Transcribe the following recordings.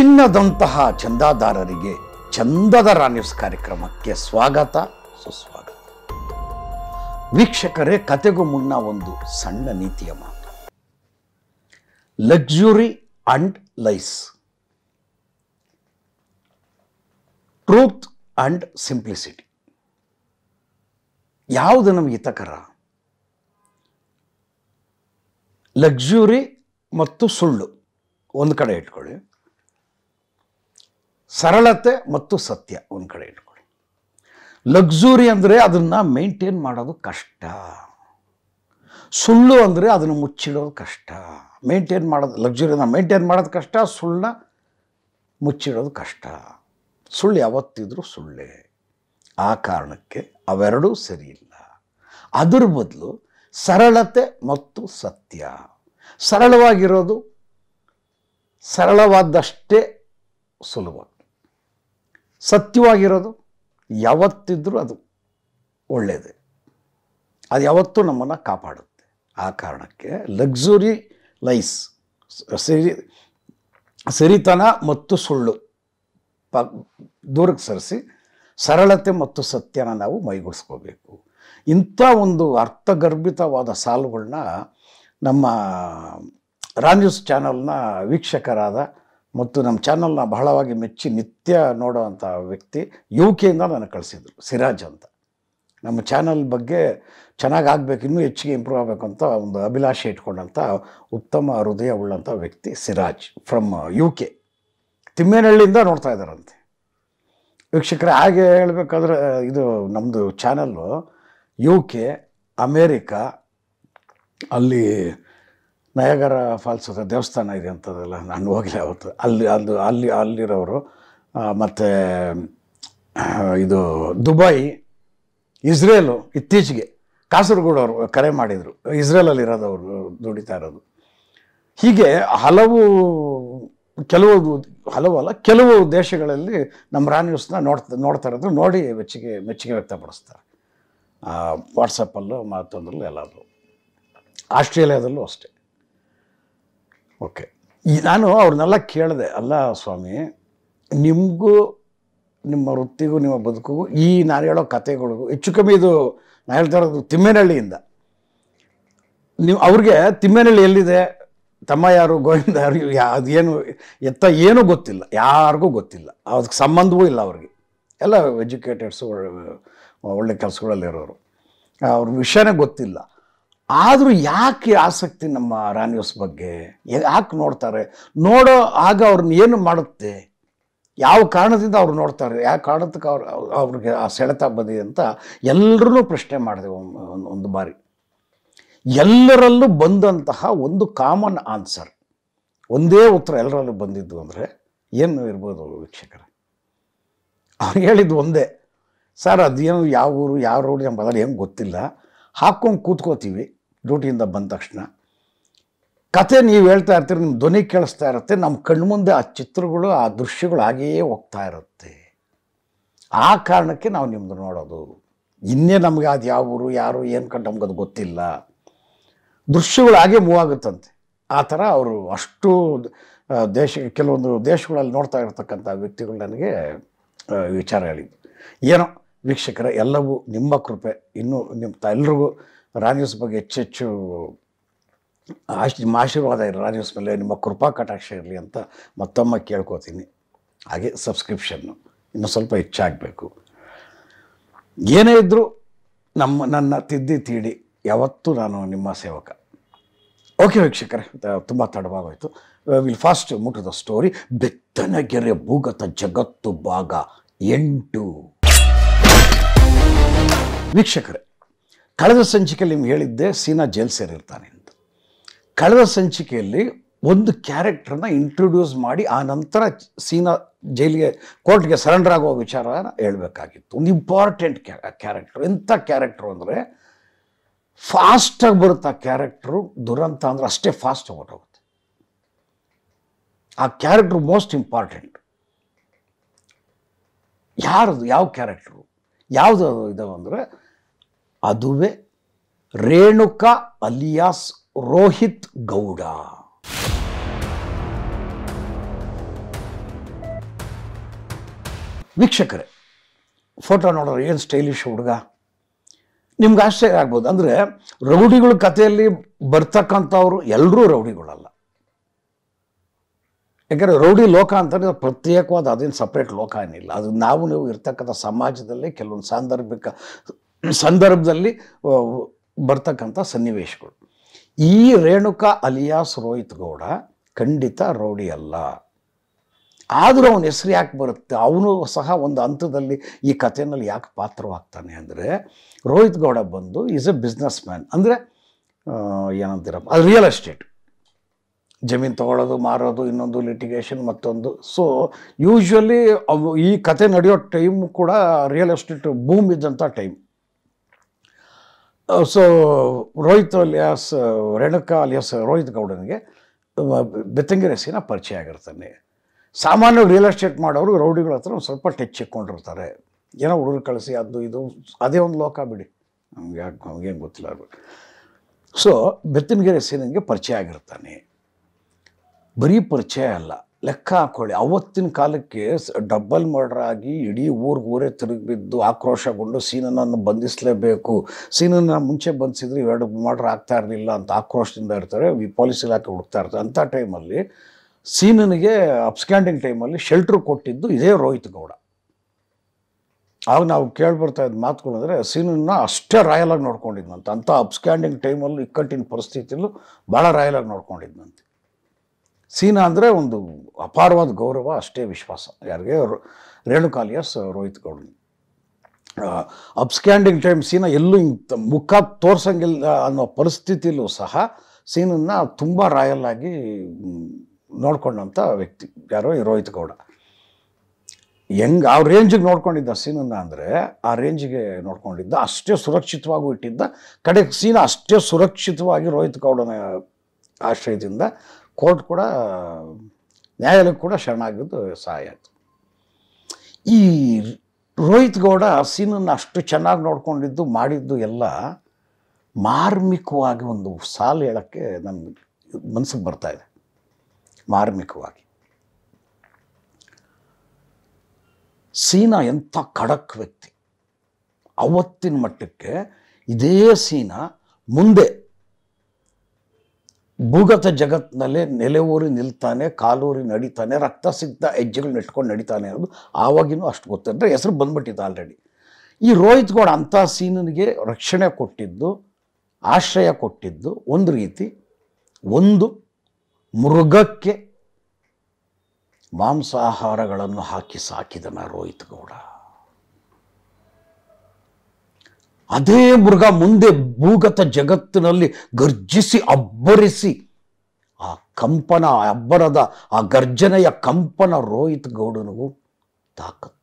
ಚಿನ್ನದಂತಹ ಚಂದಾದಾರರಿಗೆ ಚಂದದ ರಾನ್ಯೂಸ್ ಕಾರ್ಯಕ್ರಮಕ್ಕೆ ಸ್ವಾಗತ ಸುಸ್ವಾಗತ ವೀಕ್ಷಕರೇ ಕತೆಗೂ ಮುನ್ನ ಒಂದು ಸಣ್ಣ ನೀತಿಯ ಮಾತು luxury and lies truth and simplicity ಯಾವುದು ನಮಗೆ ಹಿತಕರ ಲಕ್ಸುರಿ ಮತ್ತು ಸುಳ್ಳು ಒಂದು ಕಡೆ ಇಟ್ಕೊಳ್ಳಿ ಸರಳತೆ ಮತ್ತು ಸತ್ಯ ಒಂದು ಕಡೆ ಇಟ್ಕೊಳ್ಳಿ ಲಕ್ಸುರಿ ಅಂದರೆ ಅದನ್ನು ಮೇಂಟೈನ್ ಮಾಡೋದು ಕಷ್ಟ ಸುಳ್ಳು ಅಂದರೆ ಅದನ್ನು ಮುಚ್ಚಿಡೋದು ಕಷ್ಟ ಮೇಂಟೈನ್ ಮಾಡೋದು ಲಕ್ಸುರಿನ ಮೇಂಟೈನ್ ಮಾಡೋದು ಕಷ್ಟ ಸುಳ್ಳನ್ನ ಮುಚ್ಚಿಡೋದು ಕಷ್ಟ ಸುಳ್ಳು ಯಾವತ್ತಿದ್ರೂ ಸುಳ್ಳೇ ಆ ಕಾರಣಕ್ಕೆ ಅವೆರಡೂ ಸರಿಯಿಲ್ಲ ಅದರ ಬದಲು ಸರಳತೆ ಮತ್ತು ಸತ್ಯ ಸರಳವಾಗಿರೋದು ಸರಳವಾದಷ್ಟೇ ಸುಲಭ ಸತ್ಯವಾಗಿರೋದು ಯಾವತ್ತಿದ್ರೂ ಅದು ಒಳ್ಳೆಯದೇ ಅದು ಯಾವತ್ತೂ ನಮ್ಮನ್ನು ಕಾಪಾಡುತ್ತೆ ಆ ಕಾರಣಕ್ಕೆ ಲಗ್ಸುರಿ ಲೈಸ್ ಸರಿ ಸರಿತನ ಮತ್ತು ಸುಳ್ಳು ಪ ದೂರಕ್ಕೆ ಸರಿಸಿ ಸರಳತೆ ಮತ್ತು ಸತ್ಯನ ನಾವು ಮೈಗೂಡಿಸ್ಕೋಬೇಕು ಇಂಥ ಒಂದು ಅರ್ಥಗರ್ಭಿತವಾದ ಸಾಲುಗಳನ್ನ ನಮ್ಮ ರಾಜ್ಯೂಸ್ ನ್ಯೂಸ್ ಚಾನಲ್ನ ವೀಕ್ಷಕರಾದ ಮತ್ತು ನಮ್ಮ ಚಾನಲ್ನ ಬಹಳವಾಗಿ ಮೆಚ್ಚಿ ನಿತ್ಯ ನೋಡೋವಂಥ ವ್ಯಕ್ತಿ ಯು ಕೆಯಿಂದ ನನಗೆ ಕಳಿಸಿದ್ರು ಸಿರಾಜ್ ಅಂತ ನಮ್ಮ ಚಾನಲ್ ಬಗ್ಗೆ ಚೆನ್ನಾಗಿ ಆಗಬೇಕು ಇನ್ನೂ ಹೆಚ್ಚಿಗೆ ಇಂಪ್ರೂವ್ ಆಗಬೇಕು ಅಂತ ಒಂದು ಅಭಿಲಾಷೆ ಇಟ್ಕೊಂಡಂಥ ಉತ್ತಮ ಹೃದಯ ಉಳ್ಳಂಥ ವ್ಯಕ್ತಿ ಸಿರಾಜ್ ಫ್ರಮ್ ಯು ಕೆ ತಿಮ್ಮೇನಹಳ್ಳಿಯಿಂದ ನೋಡ್ತಾ ಇದ್ದಾರಂತೆ ವೀಕ್ಷಕರೇ ಹಾಗೆ ಹೇಳಬೇಕಾದ್ರೆ uh, ಇದು ನಮ್ಮದು ಚಾನಲ್ಲು ಯು ಕೆ ಅಮೇರಿಕಾ ಅಲ್ಲಿ ನಯಗರ ಫಾಲ್ಸ್ ಹತ್ರ ದೇವಸ್ಥಾನ ಇದೆ ಅಂಥದ್ದೆಲ್ಲ ನಾನು ಹೋಗಿಲ್ಲ ಅವತ್ತು ಅಲ್ಲಿ ಅದು ಅಲ್ಲಿ ಅಲ್ಲಿರೋರು ಮತ್ತು ಇದು ದುಬೈ ಇಸ್ರೇಲು ಇತ್ತೀಚೆಗೆ ಕಾಸರಗೋಡು ಅವರು ಕರೆ ಮಾಡಿದರು ಇಸ್ರೇಲಲ್ಲಿ ಇರೋದವರು ದುಡಿತಾ ಇರೋದು ಹೀಗೆ ಹಲವು ಕೆಲವು ಹಲವು ಅಲ್ಲ ಕೆಲವು ದೇಶಗಳಲ್ಲಿ ನಮ್ಮ ರಾನ್ಯೂಸ್ನ ನೋಡ್ತಾ ನೋಡ್ತಾ ಇರೋದು ನೋಡಿ ಮೆಚ್ಚುಗೆ ಮೆಚ್ಚುಗೆ ವ್ಯಕ್ತಪಡಿಸ್ತಾರೆ ವಾಟ್ಸಪ್ಪಲ್ಲೂ ಮತ್ತೊಂದರಲ್ಲೂ ಎಲ್ಲಾದರೂ ಆಸ್ಟ್ರೇಲಿಯಾದಲ್ಲೂ ಅಷ್ಟೇ ಓಕೆ ಈ ನಾನು ಅವ್ರನ್ನೆಲ್ಲ ಕೇಳಿದೆ ಅಲ್ಲ ಸ್ವಾಮಿ ನಿಮಗೂ ನಿಮ್ಮ ವೃತ್ತಿಗೂ ನಿಮ್ಮ ಬದುಕಿಗೂ ಈ ನಾನು ಹೇಳೋ ಕಥೆಗಳಿಗೂ ಹೆಚ್ಚು ಕಮ್ಮಿ ಇದು ನಾನು ಹೇಳ್ತಾ ಇರೋದು ತಿಮ್ಮೇನಹಳ್ಳಿಯಿಂದ ನೀವು ಅವ್ರಿಗೆ ತಿಮ್ಮೇನಹಳ್ಳಿ ಎಲ್ಲಿದೆ ತಮ್ಮ ಯಾರು ಗೋವಿಂದ ಯಾರು ಅದೇನು ಎತ್ತ ಏನೂ ಗೊತ್ತಿಲ್ಲ ಯಾರಿಗೂ ಗೊತ್ತಿಲ್ಲ ಅದಕ್ಕೆ ಸಂಬಂಧವೂ ಇಲ್ಲ ಅವ್ರಿಗೆ ಎಲ್ಲ ಎಜುಕೇಟೆಡ್ಸು ಒಳ್ಳೆ ಕೆಲಸಗಳಲ್ಲಿರೋರು ಅವ್ರ ವಿಷಯನೇ ಗೊತ್ತಿಲ್ಲ ಆದರೂ ಯಾಕೆ ಆಸಕ್ತಿ ನಮ್ಮ ರಾಣಿವ್ಸ್ ಬಗ್ಗೆ ಯಾಕೆ ನೋಡ್ತಾರೆ ನೋಡೋ ಆಗ ಅವ್ರನ್ನ ಏನು ಮಾಡುತ್ತೆ ಯಾವ ಕಾರಣದಿಂದ ಅವ್ರು ನೋಡ್ತಾರೆ ಯಾವ ಕಾರಣಕ್ಕೆ ಅವ್ರು ಅವ್ರಿಗೆ ಆ ಸೆಳೆತ ಬಂದಿದೆ ಅಂತ ಎಲ್ಲರೂ ಪ್ರಶ್ನೆ ಮಾಡಿದೆ ಒಂದು ಬಾರಿ ಎಲ್ಲರಲ್ಲೂ ಬಂದಂತಹ ಒಂದು ಕಾಮನ್ ಆನ್ಸರ್ ಒಂದೇ ಉತ್ತರ ಎಲ್ಲರಲ್ಲೂ ಬಂದಿದ್ದು ಅಂದರೆ ಏನು ಇರ್ಬೋದು ವೀಕ್ಷಕರ ಅವ್ರು ಹೇಳಿದ್ದು ಒಂದೇ ಸರ್ ಅದೇನು ಯಾವ ಊರು ಯಾವ ರೋಡ್ ಎಂಬುದಾದ್ರೆ ಏನು ಗೊತ್ತಿಲ್ಲ ಹಾಕ್ಕೊಂಡು ಕೂತ್ಕೋತೀವಿ ಡ್ಯೂಟಿಯಿಂದ ಬಂದ ತಕ್ಷಣ ಕತೆ ನೀವು ಹೇಳ್ತಾ ಇರ್ತೀರಿ ನಿಮ್ಮ ಧ್ವನಿ ಕೇಳಿಸ್ತಾ ಇರುತ್ತೆ ನಮ್ಮ ಕಣ್ಮುಂದೆ ಆ ಚಿತ್ರಗಳು ಆ ದೃಶ್ಯಗಳು ಹಾಗೆಯೇ ಹೋಗ್ತಾ ಇರುತ್ತೆ ಆ ಕಾರಣಕ್ಕೆ ನಾವು ನಿಮ್ಮದು ನೋಡೋದು ಇನ್ನೇ ನಮಗೆ ಅದು ಯಾವ ಊರು ಯಾರು ಏನು ಕಂಡು ಅದು ಗೊತ್ತಿಲ್ಲ ದೃಶ್ಯಗಳು ಹಾಗೆ ಮೂವ್ ಆಗುತ್ತಂತೆ ಆ ಥರ ಅವರು ಅಷ್ಟು ದೇಶ ಕೆಲವೊಂದು ದೇಶಗಳಲ್ಲಿ ನೋಡ್ತಾ ಇರತಕ್ಕಂಥ ವ್ಯಕ್ತಿಗಳು ನನಗೆ ವಿಚಾರ ಹೇಳಿದ್ದು ಏನೋ ವೀಕ್ಷಕರ ಎಲ್ಲವೂ ನಿಮ್ಮ ಕೃಪೆ ಇನ್ನೂ ನಿಮ್ಮ ತ ಎಲ್ರಿಗೂ ರಾಜಹಂಸ ಬಗ್ಗೆ ಹೆಚ್ಚೆಚ್ಚು ಆಶ್ ನಿಮ್ಮ ಆಶೀರ್ವಾದ ಇರಲಿ ರಾಜಹಂಸ ಮೇಲೆ ನಿಮ್ಮ ಕೃಪಾ ಕಟಾಕ್ಷ ಇರಲಿ ಅಂತ ಮತ್ತೊಮ್ಮೆ ಕೇಳ್ಕೊತೀನಿ ಹಾಗೆ ಸಬ್ಸ್ಕ್ರಿಪ್ಷನ್ನು ಇನ್ನೂ ಸ್ವಲ್ಪ ಹೆಚ್ಚಾಗಬೇಕು ಏನೇ ಇದ್ದರೂ ನಮ್ಮ ನನ್ನ ತಿದ್ದಿ ತೀಡಿ ಯಾವತ್ತೂ ನಾನು ನಿಮ್ಮ ಸೇವಕ ಓಕೆ ವೀಕ್ಷಕರೇ ತುಂಬ ತಡವಾಗೋಯಿತು ವಿಲ್ ಫಾಸ್ಟ್ ಮುಟ್ಟದ ಸ್ಟೋರಿ ಸ್ಟೋರಿ ಬೆತ್ತನಗೆರೆ ಭೂಗತ ಜಗತ್ತು ಭಾಗ ಎಂಟು ವೀಕ್ಷಕರೇ ಕಳೆದ ಸಂಚಿಕೆಯಲ್ಲಿ ನಿಮ್ಗೆ ಹೇಳಿದ್ದೆ ಸೀನಾ ಜೈಲ್ ಸೇರಿರ್ತಾನೆ ಅಂತ ಕಳೆದ ಸಂಚಿಕೆಯಲ್ಲಿ ಒಂದು ಕ್ಯಾರೆಕ್ಟರ್ನ ಇಂಟ್ರೊಡ್ಯೂಸ್ ಮಾಡಿ ಆ ನಂತರ ಸೀನಾ ಜೈಲಿಗೆ ಕೋರ್ಟ್ಗೆ ಸರೆಂಡರ್ ಆಗುವ ವಿಚಾರ ಹೇಳಬೇಕಾಗಿತ್ತು ಒಂದು ಇಂಪಾರ್ಟೆಂಟ್ ಕ್ಯಾರೆಕ್ಟರ್ ಎಂಥ ಕ್ಯಾರೆಕ್ಟರ್ ಅಂದರೆ ಫಾಸ್ಟಾಗಿ ಬರುತ್ತೆ ಆ ಕ್ಯಾರೆಕ್ಟ್ರು ದುರಂತ ಅಂದರೆ ಅಷ್ಟೇ ಫಾಸ್ಟ್ ಹೊರಟೋಗುತ್ತೆ ಆ ಕ್ಯಾರೆಕ್ಟ್ರು ಮೋಸ್ಟ್ ಇಂಪಾರ್ಟೆಂಟ್ ಯಾರದು ಯಾವ ಕ್ಯಾರೆಕ್ಟ್ರು ಯಾವುದು ಇದು ಅಂದರೆ ಅದುವೆ ರೇಣುಕಾ ಅಲಿಯಾಸ್ ರೋಹಿತ್ ಗೌಡ ವೀಕ್ಷಕರೇ ಫೋಟೋ ನೋಡೋರು ಏನು ಸ್ಟೈಲಿಶ್ ಹುಡುಗ ನಿಮ್ಗೆ ಆಶ್ಚರ್ಯ ಆಗ್ಬೋದು ಅಂದರೆ ರೌಡಿಗಳ ಕಥೆಯಲ್ಲಿ ಬರ್ತಕ್ಕಂಥವ್ರು ಎಲ್ಲರೂ ರೌಡಿಗಳಲ್ಲ ಯಾಕಂದರೆ ರೌಡಿ ಲೋಕ ಅಂತಂದರೆ ಪ್ರತ್ಯೇಕವಾದ ಅದೇನು ಸಪ್ರೇಟ್ ಲೋಕ ಏನಿಲ್ಲ ಅದು ನಾವು ನೀವು ಇರ್ತಕ್ಕಂಥ ಸಮಾಜದಲ್ಲಿ ಕೆಲವೊಂದು ಸಾಂದರ್ಭಿಕ ಸಂದರ್ಭದಲ್ಲಿ ಬರ್ತಕ್ಕಂಥ ಸನ್ನಿವೇಶಗಳು ಈ ರೇಣುಕಾ ಅಲಿಯಾಸ್ ರೋಹಿತ್ ಗೌಡ ಖಂಡಿತ ರೌಡಿ ಅಲ್ಲ ಆದರೂ ಅವನ ಹೆಸರು ಯಾಕೆ ಬರುತ್ತೆ ಅವನು ಸಹ ಒಂದು ಹಂತದಲ್ಲಿ ಈ ಕಥೆನಲ್ಲಿ ಯಾಕೆ ಪಾತ್ರವಾಗ್ತಾನೆ ಅಂದರೆ ರೋಹಿತ್ ಗೌಡ ಬಂದು ಈಸ್ ಎ ಬಿಸ್ನೆಸ್ ಮ್ಯಾನ್ ಅಂದರೆ ಏನಂತೀರಪ್ಪ ಅದು ರಿಯಲ್ ಎಸ್ಟೇಟ್ ಜಮೀನು ತೊಗೊಳ್ಳೋದು ಮಾರೋದು ಇನ್ನೊಂದು ಲಿಟಿಗೇಷನ್ ಮತ್ತೊಂದು ಸೊ ಯೂಶ್ವಲಿ ಈ ಕತೆ ನಡೆಯೋ ಟೈಮ್ ಕೂಡ ರಿಯಲ್ ಎಸ್ಟೇಟ್ ಬೂಮ್ ಇದ್ದಂಥ time so Rohit alias Renuka alias Rohit ಗೌಡನಿಗೆ ಸೀನ ಪರಿಚಯ ಆಗಿರ್ತಾನೆ ಸಾಮಾನ್ಯವಾಗಿ ರಿಯಲ್ ಎಸ್ಟೇಟ್ ಮಾಡೋರು ರೌಡಿಗಳ ಹತ್ರ ಒಂದು ಸ್ವಲ್ಪ ಟಚ್ ಇಟ್ಕೊಂಡಿರ್ತಾರೆ ಏನೋ ಹುಡುಗರು ಕಳಿಸಿ ಅದು ಇದು ಅದೇ ಒಂದು ಲೋಕ ಬಿಡಿ ನಮ್ಗೆ ಯಾಕೆ ನಮಗೇನು ಗೊತ್ತಿಲ್ಲ ಸೊ ಬೆತ್ತನಗೆರೆ ಸೀನಿಗೆ ಪರಿಚಯ ಆಗಿರ್ತಾನೆ ಬರೀ ಪರಿಚಯ ಅಲ್ಲ ಲೆಕ್ಕ ಹಾಕೊಳ್ಳಿ ಅವತ್ತಿನ ಕಾಲಕ್ಕೆ ಡಬ್ಬಲ್ ಮರ್ಡರ್ ಆಗಿ ಇಡೀ ಊರಿಗೆ ಊರೇ ತಿರುಗಿಬಿದ್ದು ಆಕ್ರೋಶಗೊಂಡು ಸೀನನನ್ನು ಬಂಧಿಸಲೇಬೇಕು ಸೀನನ ಮುಂಚೆ ಬಂಧಿಸಿದ್ರೆ ಎರಡು ಮರ್ಡರ್ ಆಗ್ತಾ ಇರಲಿಲ್ಲ ಅಂತ ಆಕ್ರೋಶದಿಂದ ಇರ್ತಾರೆ ವಿ ಪೊಲೀಸ್ ಇಲಾಖೆ ಹುಡುಕ್ತಾ ಇರ್ತಾರೆ ಅಂಥ ಟೈಮಲ್ಲಿ ಸೀನನಿಗೆ ಅಪ್ಸ್ಕ್ಯಾಂಡಿಂಗ್ ಟೈಮಲ್ಲಿ ಶೆಲ್ಟ್ರ್ ಕೊಟ್ಟಿದ್ದು ಇದೇ ರೋಹಿತ್ ಗೌಡ ಆಗ ನಾವು ಕೇಳ್ಬರ್ತಾ ಇದ್ದ ಮಾತುಗಳಂದರೆ ಸೀನನ್ನು ಸೀನನ್ನ ಅಷ್ಟೇ ರಾಯಲಾಗಿ ನೋಡ್ಕೊಂಡಿದ್ನಂತೆ ಅಂಥ ಅಪ್ಸ್ಕ್ಯಾಂಡಿಂಗ್ ಟೈಮಲ್ಲೂ ಇಕ್ಕಟ್ಟಿನ ಪರಿಸ್ಥಿತಿಯಲ್ಲೂ ಭಾಳ ರಾಯಲಾಗಿ ನೋಡ್ಕೊಂಡಿದ್ನಂತೆ ಸೀನಾ ಅಂದರೆ ಒಂದು ಅಪಾರವಾದ ಗೌರವ ಅಷ್ಟೇ ವಿಶ್ವಾಸ ಯಾರಿಗೆ ರೇಣುಕಾಲಿಯಸ್ ರೋಹಿತ್ ಗೌಡ ಅಪ್ಸ್ಕ್ಯಾಂಡಿಂಗ್ ಟೈಮ್ ಸೀನ ಎಲ್ಲೂ ಹಿಂಗೆ ಮುಖ ತೋರ್ಸಂಗಿಲ್ಲ ಅನ್ನೋ ಪರಿಸ್ಥಿತಿಲೂ ಸಹ ಸೀನನ್ನು ತುಂಬ ರಾಯಲ್ ಆಗಿ ನೋಡ್ಕೊಂಡಂಥ ವ್ಯಕ್ತಿ ಯಾರೋ ರೋಹಿತ್ ಗೌಡ ಹೆಂಗೆ ಆ ರೇಂಜಿಗೆ ನೋಡ್ಕೊಂಡಿದ್ದ ಸೀನನ್ನು ಅಂದರೆ ಆ ರೇಂಜಿಗೆ ನೋಡ್ಕೊಂಡಿದ್ದ ಅಷ್ಟೇ ಸುರಕ್ಷಿತವಾಗೂ ಇಟ್ಟಿದ್ದ ಕಡೆ ಸೀನ ಅಷ್ಟೇ ಸುರಕ್ಷಿತವಾಗಿ ರೋಹಿತ್ ಗೌಡನ ಆಶ್ರಯದಿಂದ ಕೋರ್ಟ್ ಕೂಡ ನ್ಯಾಯಾಲಯಕ್ಕೆ ಕೂಡ ಶರಣಾಗಿದ್ದು ಸಹಾಯ ಆಯಿತು ಈ ರೋಹಿತ್ ಗೌಡ ಸೀನನ್ನು ಅಷ್ಟು ಚೆನ್ನಾಗಿ ನೋಡಿಕೊಂಡಿದ್ದು ಮಾಡಿದ್ದು ಎಲ್ಲ ಮಾರ್ಮಿಕವಾಗಿ ಒಂದು ಸಾಲು ಹೇಳೋಕ್ಕೆ ನನ್ನ ಮನಸ್ಸಿಗೆ ಬರ್ತಾ ಇದೆ ಮಾರ್ಮಿಕವಾಗಿ ಸೀನಾ ಎಂಥ ಖಡಕ್ ವ್ಯಕ್ತಿ ಅವತ್ತಿನ ಮಟ್ಟಕ್ಕೆ ಇದೇ ಸೀನ ಮುಂದೆ ಭೂಗತ ಜಗತ್ತಿನಲ್ಲೇ ಊರಿ ನಿಲ್ತಾನೆ ಕಾಲೂರಿ ನಡೀತಾನೆ ರಕ್ತ ಸಿಗ್ತಾ ಹೆಜ್ಜೆಗಳು ನೆಟ್ಕೊಂಡು ನಡೀತಾನೆ ಅನ್ನೋದು ಆವಾಗಿನೂ ಅಷ್ಟು ಗೊತ್ತಂದರೆ ಹೆಸರು ಬಂದ್ಬಿಟ್ಟಿದೆ ಆಲ್ರೆಡಿ ಈ ರೋಹಿತ್ ಗೌಡ ಅಂಥ ಸೀನಿಗೆ ರಕ್ಷಣೆ ಕೊಟ್ಟಿದ್ದು ಆಶ್ರಯ ಕೊಟ್ಟಿದ್ದು ಒಂದು ರೀತಿ ಒಂದು ಮೃಗಕ್ಕೆ ಮಾಂಸಾಹಾರಗಳನ್ನು ಹಾಕಿ ಸಾಕಿದನ ರೋಹಿತ್ ಗೌಡ ಅದೇ ಮೃಗ ಮುಂದೆ ಭೂಗತ ಜಗತ್ತಿನಲ್ಲಿ ಗರ್ಜಿಸಿ ಅಬ್ಬರಿಸಿ ಆ ಕಂಪನ ಅಬ್ಬರದ ಆ ಗರ್ಜನೆಯ ಕಂಪನ ರೋಹಿತ್ ಗೌಡನಿಗೂ ತಾಕತ್ತ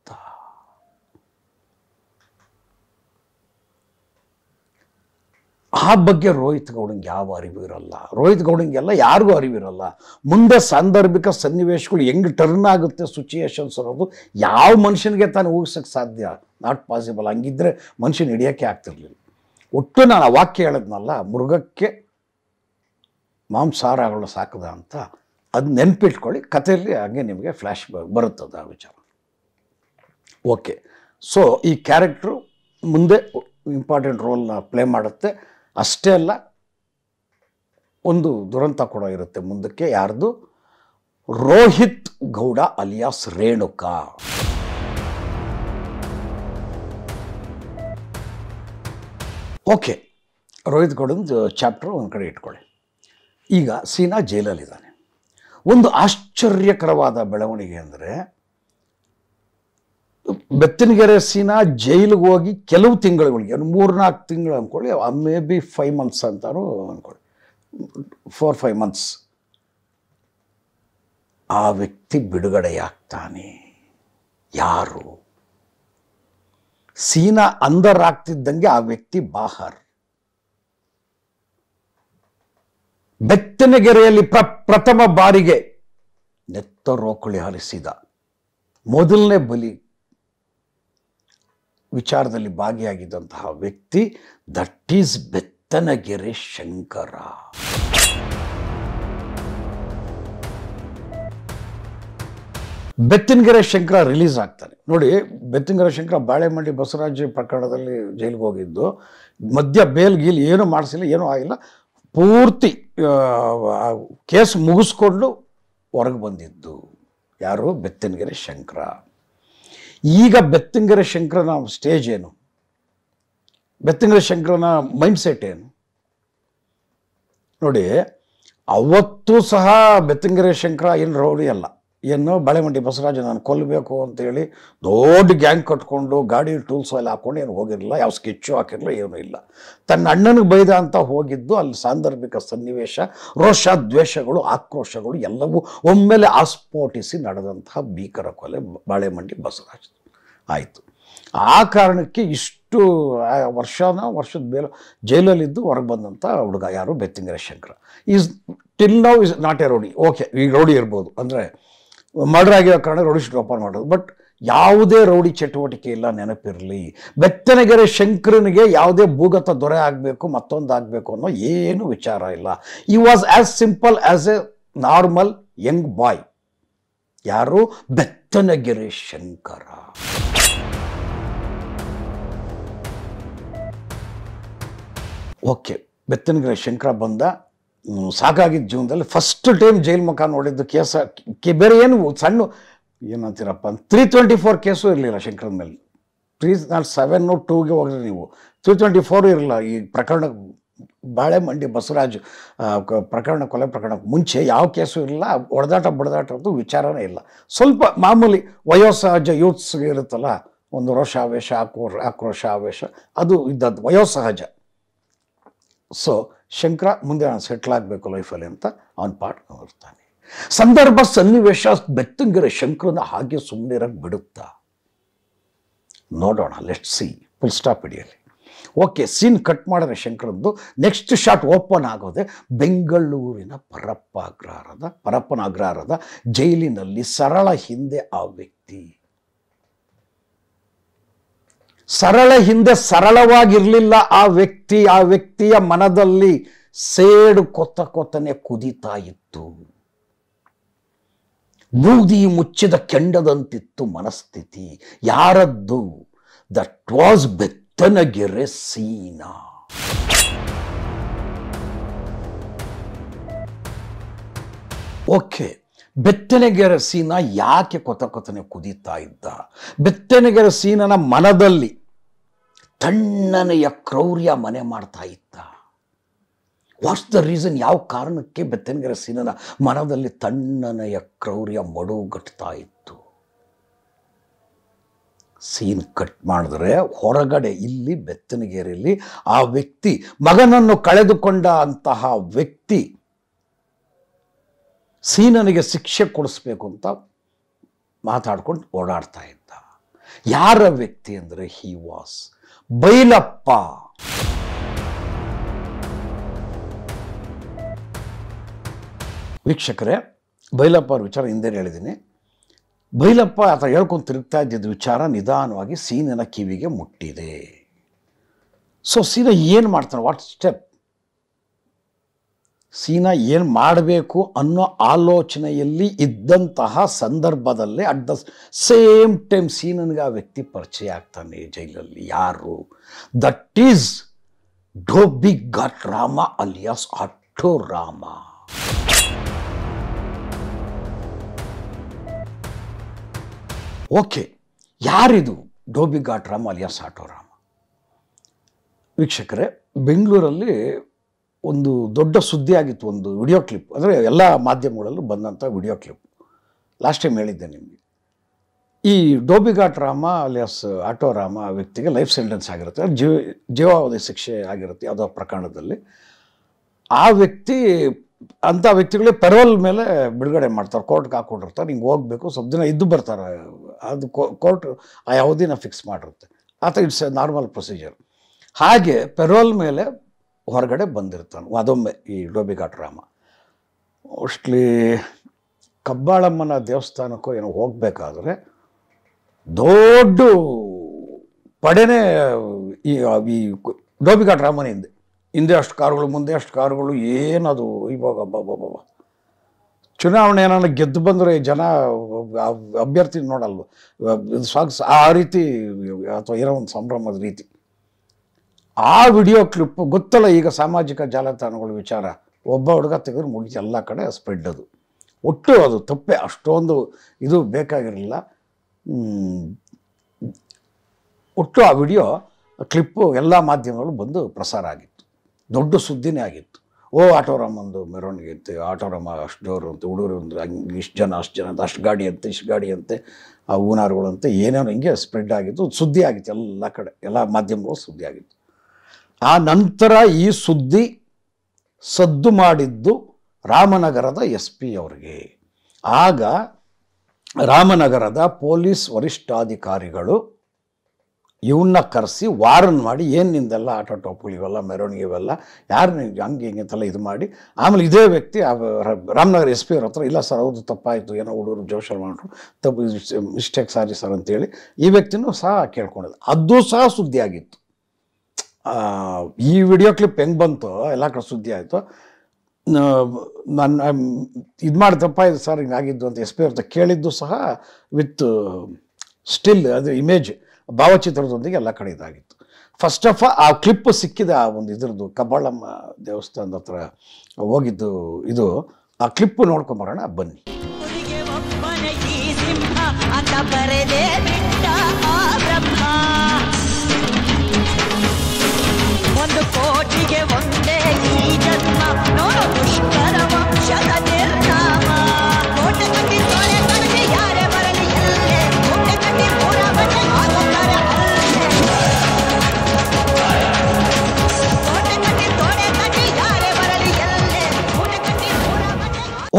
ಆ ಬಗ್ಗೆ ರೋಹಿತ್ ಗೌಡಂಗೆ ಯಾವ ಅರಿವು ಅರಿವಿರಲ್ಲ ರೋಹಿತ್ ಗೌಡಂಗೆಲ್ಲ ಯಾರಿಗೂ ಅರಿವಿರಲ್ಲ ಮುಂದೆ ಸಾಂದರ್ಭಿಕ ಸನ್ನಿವೇಶಗಳು ಹೆಂಗೆ ಟರ್ನ್ ಆಗುತ್ತೆ ಸಿಚುಯೇಷನ್ಸ್ ಅನ್ನೋದು ಯಾವ ಮನುಷ್ಯನಿಗೆ ತಾನು ಊಹಿಸೋಕ್ಕೆ ಸಾಧ್ಯ ನಾಟ್ ಪಾಸಿಬಲ್ ಹಂಗಿದ್ರೆ ಮನುಷ್ಯನ ಹಿಡಿಯೋಕ್ಕೆ ಆಗ್ತಿರ್ಲಿಲ್ಲ ಒಟ್ಟು ನಾನು ಆ ವಾಕ್ಯ ಹೇಳದ್ನಲ್ಲ ಮೃಗಕ್ಕೆ ಮಾಂಸಾಹಾರಗಳು ಸಾಕದ ಅಂತ ಅದು ನೆನಪಿಟ್ಕೊಳ್ಳಿ ಕಥೆಯಲ್ಲಿ ಹಾಗೆ ನಿಮಗೆ ಫ್ಲ್ಯಾಶ್ ಬರುತ್ತದೆ ಆ ವಿಚಾರ ಓಕೆ ಸೊ ಈ ಕ್ಯಾರೆಕ್ಟ್ರು ಮುಂದೆ ಇಂಪಾರ್ಟೆಂಟ್ ರೋಲ್ನ ಪ್ಲೇ ಮಾಡುತ್ತೆ ಅಷ್ಟೇ ಅಲ್ಲ ಒಂದು ದುರಂತ ಕೂಡ ಇರುತ್ತೆ ಮುಂದಕ್ಕೆ ಯಾರ್ದು ರೋಹಿತ್ ಗೌಡ ಅಲಿಯಾಸ್ ರೇಣುಕಾ ಓಕೆ ರೋಹಿತ್ ಗೌಡಂದು ಚಾಪ್ಟರ್ ಒಂದು ಕಡೆ ಇಟ್ಕೊಳ್ಳಿ ಈಗ ಸೀನಾ ಜೈಲಲ್ಲಿದ್ದಾನೆ ಒಂದು ಆಶ್ಚರ್ಯಕರವಾದ ಬೆಳವಣಿಗೆ ಅಂದರೆ ಬೆತ್ತನಗೆರೆ ಸೀನಾ ಜೈಲಿಗೆ ಹೋಗಿ ಕೆಲವು ತಿಂಗಳುಗಳಿಗೆ ಒಂದು ಮೂರ್ನಾಲ್ಕು ತಿಂಗಳು ಅಂದ್ಕೊಳ್ಳಿ ಮೇ ಬಿ ಫೈವ್ ಮಂತ್ಸ್ ಅಂತಾರೋ ಅಂದ್ಕೊಳ್ಳಿ ಫೋರ್ ಫೈವ್ ಮಂತ್ಸ್ ಆ ವ್ಯಕ್ತಿ ಬಿಡುಗಡೆಯಾಗ್ತಾನೆ ಯಾರು ಸೀನಾ ಅಂದರ್ ಆಗ್ತಿದ್ದಂಗೆ ಆ ವ್ಯಕ್ತಿ ಬಾಹರ್ ಬೆತ್ತನಗೆರೆಯಲ್ಲಿ ಪ್ರ ಪ್ರಥಮ ಬಾರಿಗೆ ನೆತ್ತ ರೋಕುಳಿ ಹರಿಸಿದ ಮೊದಲನೇ ಬಲಿ ವಿಚಾರದಲ್ಲಿ ಭಾಗಿಯಾಗಿದ್ದಂತಹ ವ್ಯಕ್ತಿ that is Bettanagere Shankara Bettanagere Shankara release ಆಗ್ತಾನೆ ನೋಡಿ ಬೆತ್ತನಗೆರೆ ಶಂಕರ ಬಾಳೆಮಂಡಿ ಬಸವರಾಜ ಪ್ರಕರಣದಲ್ಲಿ ಜೈಲಿಗೆ ಹೋಗಿದ್ದು ಮಧ್ಯ ಬೇಲ್ ಗೀಲ್ ಏನೂ ಮಾಡಿಸಿಲ್ಲ ಏನೂ ಆಗಿಲ್ಲ ಪೂರ್ತಿ ಕೇಸ್ ಮುಗಿಸ್ಕೊಂಡು ಹೊರಗೆ ಬಂದಿದ್ದು ಯಾರು ಬೆತ್ತನಗೆರೆ ಶಂಕರ ಈಗ ಬೆತ್ತಂಗರ ಶಂಕರನ ಸ್ಟೇಜ್ ಏನು ಬೆತ್ತಂಗರ ಶಂಕರನ ಮೈಂಡ್ಸೆಟ್ ಏನು ನೋಡಿ ಅವತ್ತು ಸಹ ಬೆತ್ತಂಗರ ಶಂಕರ ಏನು ರೌಡಿ ಅಲ್ಲ ಏನು ಬಾಳೆಮಂಡಿ ಬಸವರಾಜ ನಾನು ಕೊಲ್ಲಬೇಕು ಅಂತೇಳಿ ದೊಡ್ಡ ಗ್ಯಾಂಗ್ ಕಟ್ಕೊಂಡು ಗಾಡಿ ಟೂಲ್ಸ್ ಎಲ್ಲ ಹಾಕೊಂಡು ಏನು ಹೋಗಿರಲಿಲ್ಲ ಯಾವ ಸ್ಕೆಚ್ಚು ಹಾಕಿರಲಿಲ್ಲ ಏನೂ ಇಲ್ಲ ತನ್ನ ಅಣ್ಣನಿಗೆ ಬೈದ ಅಂತ ಹೋಗಿದ್ದು ಅಲ್ಲಿ ಸಾಂದರ್ಭಿಕ ಸನ್ನಿವೇಶ ರೋಷ ದ್ವೇಷಗಳು ಆಕ್ರೋಶಗಳು ಎಲ್ಲವೂ ಒಮ್ಮೆಲೆ ಆಸ್ಫೋಟಿಸಿ ನಡೆದಂತಹ ಭೀಕರ ಕೊಲೆ ಬಾಳೆಮಂಡಿ ಬಸವರಾಜ ಆಯಿತು ಆ ಕಾರಣಕ್ಕೆ ಇಷ್ಟು ವರ್ಷನ ವರ್ಷದ ಮೇಲೆ ಜೈಲಲ್ಲಿದ್ದು ಹೊರಗೆ ಬಂದಂಥ ಹುಡುಗ ಯಾರು Bettanagere Shankara is till now is not a rowdy okay ಈ ರೋಡಿ ಇರ್ಬೋದು ಅಂದರೆ ಮರ್ಡರ್ ಆಗಿರೋ ಕಾರಣ ಶೂಟ್ ಓಪನ್ ಮಾಡೋದು ಬಟ್ ಯಾವುದೇ ರೌಡಿ ಚಟುವಟಿಕೆ ಇಲ್ಲ ನೆನಪಿರಲಿ ಬೆತ್ತನಗೆರೆ ಶಂಕರನಿಗೆ ಯಾವುದೇ ಭೂಗತ ದೊರೆ ಆಗಬೇಕು ಮತ್ತೊಂದು ಆಗಬೇಕು ಅನ್ನೋ ಏನು ವಿಚಾರ ಇಲ್ಲ ಈ was as simple as a normal young boy ಯಾರು ಬೆತ್ತನಗೆರೆ ಶಂಕರ ಓಕೆ ಬೆತ್ತನಗೆರೆ ಶಂಕರ ಬಂದ ಸಾಕಾಗಿದ್ದ ಜೀವನದಲ್ಲಿ ಫಸ್ಟ್ ಟೈಮ್ ಜೈಲ್ ಮುಖ ನೋಡಿದ್ದು ಕೇಸ ಬೇರೆ ಏನು ಸಣ್ಣ ಏನಂತೀರಪ್ಪ ಅಂತ ತ್ರೀ ಟ್ವೆಂಟಿ ಫೋರ್ ಕೇಸು ಇರಲಿಲ್ಲ ಶಂಕರನ ಮೇಲೆ ತ್ರೀ ನಾಲ್ಕು ಸೆವೆನ್ನು ಟೂಗೆ ಹೋಗ್ರಿ ನೀವು ತ್ರೀ ಟ್ವೆಂಟಿ ಫೋರ್ ಇರಲಿಲ್ಲ ಈ ಪ್ರಕರಣ ಬಾಳೆ ಮಂಡಿ ಬಸವರಾಜ್ ಪ್ರಕರಣ ಕೊಲೆ ಪ್ರಕರಣಕ್ಕೆ ಮುಂಚೆ ಯಾವ ಕೇಸು ಇರಲಿಲ್ಲ ಹೊಡೆದಾಟ ಬಡದಾಟ ಅಂತೂ ವಿಚಾರನೇ ಇಲ್ಲ ಸ್ವಲ್ಪ ಮಾಮೂಲಿ ವಯೋಸಹಜ ಯೂತ್ಸ್ಗೆ ಇರುತ್ತಲ್ಲ ಒಂದು ರೋಷ ಆವೇಶ ಆಕ್ರೋಶ ಆವೇಶ ಅದು ಇದ್ದದ್ದು ವಯೋಸಹಜ ಸೊ ಶಂಕರ ಮುಂದೆ ನಾನು ಸೆಟ್ಲ್ ಆಗಬೇಕು ಲೈಫಲ್ಲಿ ಅಂತ ಅವನ ಪಾಠ ನೋಡ್ತಾನೆ ಸಂದರ್ಭ ಸನ್ನಿವೇಶ ಬೆತ್ತಂಗಿರೋ ಶಂಕರನ ಹಾಗೆ ಸುಮ್ಮನೆ ಇರೋಕ್ಕೆ ಬಿಡುತ್ತಾ ನೋಡೋಣ ಲೆಟ್ ಸಿ ಫುಲ್ ಸ್ಟಾಪ್ ಹಿಡಿಯಲ್ಲಿ ಓಕೆ ಸೀನ್ ಕಟ್ ಮಾಡಿದ್ರೆ ಶಂಕರಂದು ನೆಕ್ಸ್ಟ್ ಶಾಟ್ ಓಪನ್ ಆಗೋದೆ ಬೆಂಗಳೂರಿನ ಪರಪ್ಪ ಅಗ್ರಹಾರದ ಪರಪ್ಪನ ಅಗ್ರಹಾರದ ಜೈಲಿನಲ್ಲಿ ಸರಳ ಹಿಂದೆ ಆ ವ್ಯಕ್ತಿ ಸರಳ ಹಿಂದೆ ಸರಳವಾಗಿರಲಿಲ್ಲ ಆ ವ್ಯಕ್ತಿ ಆ ವ್ಯಕ್ತಿಯ ಮನದಲ್ಲಿ ಸೇಡು ಕೊತ್ತ ಕೊತ್ತನೆ ಕುದಿತಾ ಇತ್ತು ಬೂದಿ ಮುಚ್ಚಿದ ಕೆಂಡದಂತಿತ್ತು ಮನಸ್ಥಿತಿ ಯಾರದ್ದು that was Bettanagere Seena okay Bettanagere Seena ಯಾಕೆ ಕೊತ ಕೊತ್ತನೆ ಕುದೀತಾ ಇದ್ದ ಬೆತ್ತನೆಗೆರೆ ಸೀನನ ಮನದಲ್ಲಿ ತಣ್ಣನೆಯ ಕ್ರೌರ್ಯ ಮನೆ ಮಾಡ್ತಾ ಇತ್ತ ವಾಟ್ಸ್ ದ ರೀಸನ್ ಯಾವ ಕಾರಣಕ್ಕೆ ಸೀನನ ಮನದಲ್ಲಿ ತಣ್ಣನೆಯ ಕ್ರೌರ್ಯ ಮಡುಗಟ್ತಾ ಇತ್ತು ಸೀನ್ ಕಟ್ ಮಾಡಿದ್ರೆ ಹೊರಗಡೆ ಇಲ್ಲಿ ಬೆತ್ತನಗೆರೆಯಲ್ಲಿ ಆ ವ್ಯಕ್ತಿ ಮಗನನ್ನು ಕಳೆದುಕೊಂಡ ಅಂತಹ ವ್ಯಕ್ತಿ ಸೀನನಿಗೆ ಶಿಕ್ಷೆ ಕೊಡಿಸ್ಬೇಕು ಅಂತ ಮಾತಾಡ್ಕೊಂಡು ಓಡಾಡ್ತಾ ಇದ್ದ ಯಾರ ವ್ಯಕ್ತಿ ಅಂದರೆ ಹೀ ವಾಸ್ ಬೈಲಪ್ಪ ವೀಕ್ಷಕರೇ ಬೈಲಪ್ಪ ಅವ್ರ ವಿಚಾರ ಹಿಂದೆ ಹೇಳಿದ್ದೀನಿ ಬೈಲಪ್ಪ ಆತ ಹೇಳ್ಕೊಂಡು ತಿರುಗ್ತಾ ಇದ್ದಿದ್ದ ವಿಚಾರ ನಿಧಾನವಾಗಿ ಸೀನನ ಕಿವಿಗೆ ಮುಟ್ಟಿದೆ ಸೊ ಸೀನ ಏನು ಮಾಡ್ತಾನೆ ವಾಟ್ ಸ್ಟೆಪ್ ಸೀನಾ ಏನು ಮಾಡಬೇಕು ಅನ್ನೋ ಆಲೋಚನೆಯಲ್ಲಿ ಇದ್ದಂತಹ ಸಂದರ್ಭದಲ್ಲಿ ಅಟ್ ದ ಸೇಮ್ ಟೈಮ್ ಸೀನನ್ಗೆ ಆ ವ್ಯಕ್ತಿ ಪರಿಚಯ ಆಗ್ತಾನೆ ಜೈಲಲ್ಲಿ ಯಾರು that is Dhobi Ghat Rama alias auto Rama okay ಯಾರಿದು ಡೋಬಿ ಘಾಟ್ ರಾಮ ಅಲಿಯಾಸ್ ಆಟೋ ರಾಮ ವೀಕ್ಷಕರೇ ಬೆಂಗಳೂರಲ್ಲಿ ಒಂದು ದೊಡ್ಡ ಸುದ್ದಿ ಆಗಿತ್ತು ಒಂದು ವಿಡಿಯೋ ಕ್ಲಿಪ್ ಅಂದರೆ ಎಲ್ಲ ಮಾಧ್ಯಮಗಳಲ್ಲೂ ಬಂದಂಥ ವಿಡಿಯೋ ಕ್ಲಿಪ್ ಲಾಸ್ಟ್ ಟೈಮ್ ಹೇಳಿದ್ದೆ ನಿಮಗೆ ಈ ಡೋಬಿಘಾಟ್ ರಾಮ ಅಲಿಯಾಸ್ ಆಟೋ ರಾಮ ವ್ಯಕ್ತಿಗೆ ಲೈಫ್ ಸೆಂಟೆನ್ಸ್ ಆಗಿರುತ್ತೆ ಜೀವ ಜೀವಾವಧಿ ಶಿಕ್ಷೆ ಆಗಿರುತ್ತೆ ಯಾವುದೋ ಪ್ರಕರಣದಲ್ಲಿ ಆ ವ್ಯಕ್ತಿ ಅಂಥ ವ್ಯಕ್ತಿಗಳೇ ಪೆರೋಲ್ ಮೇಲೆ ಬಿಡುಗಡೆ ಮಾಡ್ತಾರೆ ಕೋರ್ಟ್ಗೆ ಹಾಕ್ಕೊಂಡಿರ್ತಾರೆ ನಿಂಗೆ ಹೋಗಬೇಕು ಸ್ವಲ್ಪ ದಿನ ಇದ್ದು ಬರ್ತಾರೆ ಅದು ಕೋರ್ಟ್ ಆ ಯಾವುದಿನ ಫಿಕ್ಸ್ ಮಾಡಿರುತ್ತೆ ಆ ಥರ ಇಟ್ಸ್ ನಾರ್ಮಲ್ ಪ್ರೊಸೀಜರ್ ಹಾಗೆ ಪೆರೋಲ್ ಮೇಲೆ ಹೊರಗಡೆ ಬಂದಿರ್ತಾನೆ ಅದೊಮ್ಮೆ ಈ ಡೋಬಿಘಾಟ್ ರಾಮ ಮೋಸ್ಟ್ಲಿ ಕಬ್ಬಾಳಮ್ಮನ ದೇವಸ್ಥಾನಕ್ಕೂ ಏನೋ ಹೋಗಬೇಕಾದ್ರೆ ದೊಡ್ಡ ಪಡೆನೇ ಈ ಈ ಡೋಬಿಘಾಟ್ ರಾಮನ ಹಿಂದೆ ಹಿಂದೆ ಅಷ್ಟು ಕಾರುಗಳು ಮುಂದೆ ಅಷ್ಟು ಕಾರುಗಳು ಏನದು ಇವಾಗ ಬಾಬಾ ಚುನಾವಣೆ ಏನಾರ ಗೆದ್ದು ಬಂದರೆ ಜನ ಅಭ್ಯರ್ಥಿ ನೋಡಲ್ವ ಸಾಕ್ಸ್ ಆ ರೀತಿ ಅಥವಾ ಇರೋ ಒಂದು ಸಂಭ್ರಮದ ರೀತಿ ಆ ವಿಡಿಯೋ ಕ್ಲಿಪ್ ಗೊತ್ತಲ್ಲ ಈಗ ಸಾಮಾಜಿಕ ಜಾಲತಾಣಗಳ ವಿಚಾರ ಒಬ್ಬ ಹುಡುಗ ತೆಗೆದು ಮುಗಿಸಿ ಎಲ್ಲ ಕಡೆ ಸ್ಪ್ರೆಡ್ ಅದು ಒಟ್ಟು ಅದು ತಪ್ಪೆ ಅಷ್ಟೊಂದು ಇದು ಬೇಕಾಗಿರಲಿಲ್ಲ ಒಟ್ಟು ಆ ವಿಡಿಯೋ ಕ್ಲಿಪ್ಪು ಎಲ್ಲ ಮಾಧ್ಯಮಗಳು ಬಂದು ಪ್ರಸಾರ ಆಗಿತ್ತು ದೊಡ್ಡ ಸುದ್ದಿನೇ ಆಗಿತ್ತು ಓ ಒಂದು ಮೆರವಣಿಗೆ ಇತ್ತು ಆಟೋರಾಮ ಅಷ್ಟು ಜೋರು ಅಂತ ಹುಡುಗರು ಒಂದು ಹಂಗೆ ಇಷ್ಟು ಜನ ಅಷ್ಟು ಜನ ಅಂತ ಅಷ್ಟು ಗಾಡಿ ಅಂತೆ ಇಷ್ಟು ಗಾಡಿ ಅಂತೆ ಆ ಹೂನಾರುಗಳಂತೆ ಏನೇನೋ ಹಿಂಗೆ ಸ್ಪ್ರೆಡ್ ಆಗಿತ್ತು ಸುದ್ದಿ ಆಗಿತ್ತು ಎಲ್ಲ ಕಡೆ ಎಲ್ಲ ಮಾಧ್ಯಮಗಳು ಸುದ್ದಿ ಆಗಿತ್ತು ಆ ನಂತರ ಈ ಸುದ್ದಿ ಸದ್ದು ಮಾಡಿದ್ದು ರಾಮನಗರದ ಎಸ್ ಪಿ ಅವರಿಗೆ ಆಗ ರಾಮನಗರದ ಪೊಲೀಸ್ ವರಿಷ್ಠಾಧಿಕಾರಿಗಳು ಇವನ್ನ ಕರೆಸಿ ವಾರನ್ ಮಾಡಿ ಏನು ನಿಂದೆಲ್ಲ ಆಟೋಟೋಪುಗಳಿವೆಲ್ಲ ಇವೆಲ್ಲ ಯಾರು ನಿಮಗೆ ಹಂಗೆ ಅಂತೆಲ್ಲ ಇದು ಮಾಡಿ ಆಮೇಲೆ ಇದೇ ವ್ಯಕ್ತಿ ರಾಮನಗರ ಎಸ್ ಪಿ ಅವ್ರ ಹತ್ರ ಇಲ್ಲ ಸರ್ ಹೌದು ತಪ್ಪಾಯಿತು ಏನೋ ಹುಡುಗರು ಜೋಶಲ್ ಮಾಡ್ರು ತಪ್ಪು ಮಿಸ್ಟೇಕ್ ಸಾರಿ ಸರ್ ಅಂತೇಳಿ ಈ ವ್ಯಕ್ತಿನೂ ಸಹ ಕೇಳ್ಕೊಂಡಿದ್ದ ಅದು ಸಹ ಸುದ್ದಿಯಾಗಿತ್ತು ಈ ವಿಡಿಯೋ ಕ್ಲಿಪ್ ಹೆಂಗೆ ಬಂತು ಎಲ್ಲ ಕಡೆ ಸುದ್ದಿ ಆಯಿತು ನಾನು ಇದು ಮಾಡಿದಪ್ಪ ಇದು ಸರ್ ಹಿಂಗಾಗಿದ್ದು ಅಂತ ಎಸ್ ಪಿ ಅವ್ರ ಕೇಳಿದ್ದು ಸಹ ವಿತ್ ಸ್ಟಿಲ್ ಅದು ಇಮೇಜ್ ಭಾವಚಿತ್ರದೊಂದಿಗೆ ಎಲ್ಲ ಕಡೆ ಇದಾಗಿತ್ತು ಫಸ್ಟ್ ಆಫ್ ಆ ಕ್ಲಿಪ್ ಸಿಕ್ಕಿದೆ ಆ ಒಂದು ಇದ್ರದ್ದು ಕಬ್ಬಾಳಮ್ಮ ದೇವಸ್ಥಾನದ ಹತ್ರ ಹೋಗಿದ್ದು ಇದು ಆ ಕ್ಲಿಪ್ ನೋಡ್ಕೊಂಬರೋಣ ಬನ್ನಿ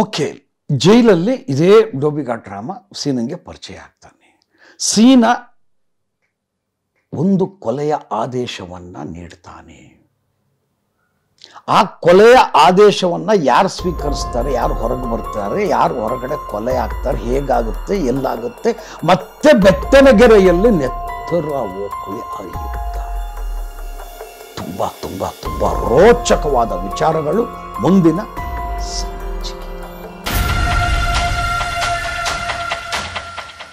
ಓಕೆ ಜೈಲಲ್ಲಿ ಇದೇ ಡೋಬಿಘಾಟ್ ರಾಮ ಸೀನಂಗೆ ಪರಿಚಯ ಆಗ್ತಾನೆ ಸೀನ ಒಂದು ಕೊಲೆಯ ಆದೇಶವನ್ನು ನೀಡ್ತಾನೆ ಆ ಕೊಲೆಯ ಆದೇಶವನ್ನು ಯಾರು ಸ್ವೀಕರಿಸ್ತಾರೆ ಯಾರು ಹೊರಗೆ ಬರ್ತಾರೆ ಯಾರು ಹೊರಗಡೆ ಕೊಲೆ ಆಗ್ತಾರೆ ಹೇಗಾಗುತ್ತೆ ಎಲ್ಲಾಗುತ್ತೆ ಮತ್ತೆ ಬೆತ್ತನಗೆರೆಯಲ್ಲಿ ನೆತ್ತರ ಓಕುಳಿ ಅರಿಯುತ್ತ ತುಂಬ ತುಂಬ ತುಂಬ ರೋಚಕವಾದ ವಿಚಾರಗಳು ಮುಂದಿನ